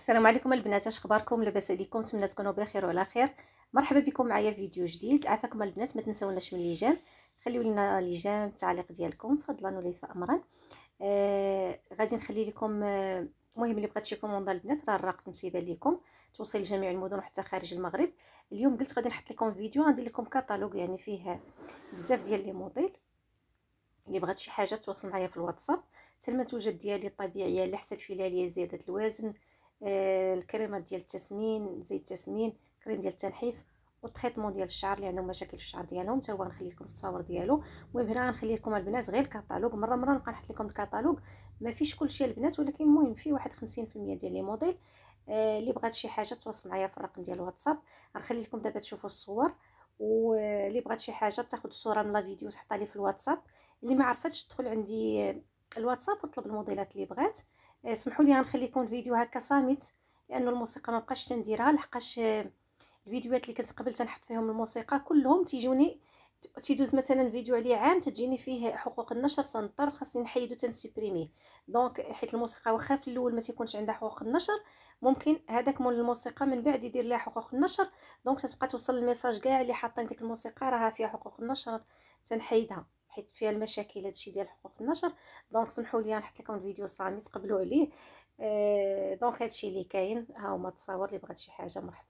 السلام عليكم البنات اش اخباركم لاباس عليكم نتمنى تكونوا بخير وعلى خير مرحبا بكم معايا في فيديو جديد عافاكم البنات ما تنساوناش من ليجام خليو لنا ليجام التعليق ديالكم فضلا وليس امرا آه غادي نخلي لكم آه المهم اللي بغات شي كوموند البنات راه الرقم مسيبه ليكم توصل لجميع المدن حتى خارج المغرب اليوم قلت غادي نحط لكم فيديو غندير لكم كاتالوج يعني فيه بزاف ديال لي موديل اللي بغات شي حاجه تواصل معايا في الواتساب حتى المنتوجات ديالي الطبيعيه اللي حتى الفلاليه زياده الوزن آه، الكريمات ديال التسمين زيت التسمين كريم ديال التنحيف والتريطمون ديال الشعر اللي عندهم مشاكل في الشعر ديالهم حتى هو غنخلي لكم التصاور ديالو المهم هنا غنخلي لكم البنات غير الكتالوج مره مره نبقى نحط لكم الكتالوج ما فيش كلشي البنات ولكن المهم فيه واحد 50% ديال لي موديل آه، اللي بغات شي حاجه تواصل معايا في الرقم ديال الواتساب غنخلي لكم دابا تشوفوا الصور واللي بغات شي حاجه تاخذ الصوره من لا فيديو تحطها لي في الواتساب اللي ما عرفتش تدخل عندي الواتساب وطلب الموديلات اللي بغات سمحوا لي غنخلي يكون فيديو هكا صامت لانه الموسيقى ما بقاش تنديرها لحقاش آه، الفيديوهات اللي كنت قبل تنحط فيهم الموسيقى كلهم تيجوني تيدوز مثلا فيديو عليه عام تجيني فيه حقوق النشر تنضطر خاصني نحيدو تنسبريميه دونك حيت الموسيقى واخا في الاول ما تيكونش عندها حقوق النشر ممكن هذاك مول الموسيقى من بعد يدير لها حقوق النشر دونك تتبقى توصل الميساج كاع اللي حاطين ديك الموسيقى راها فيها حقوق النشر تنحيدها حيت فيها المشاكل هادشي ديال حقوق النشر دونك سمحوا لي نحط لكم الفيديو صامت تقبلوا عليه آه دونك هادشي اللي كاين ها هما التصاور اللي بغات شي حاجه مرحبا